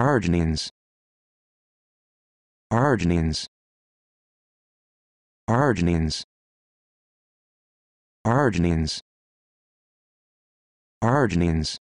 Arginines Arginines Arginines Arginines Arginines